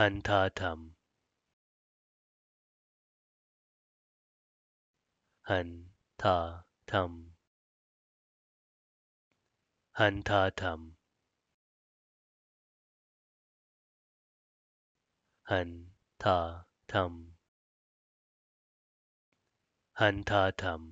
หันทาธรรมหันทาธรรมหันทาธรรมหันทาธรรมหันทาธรรม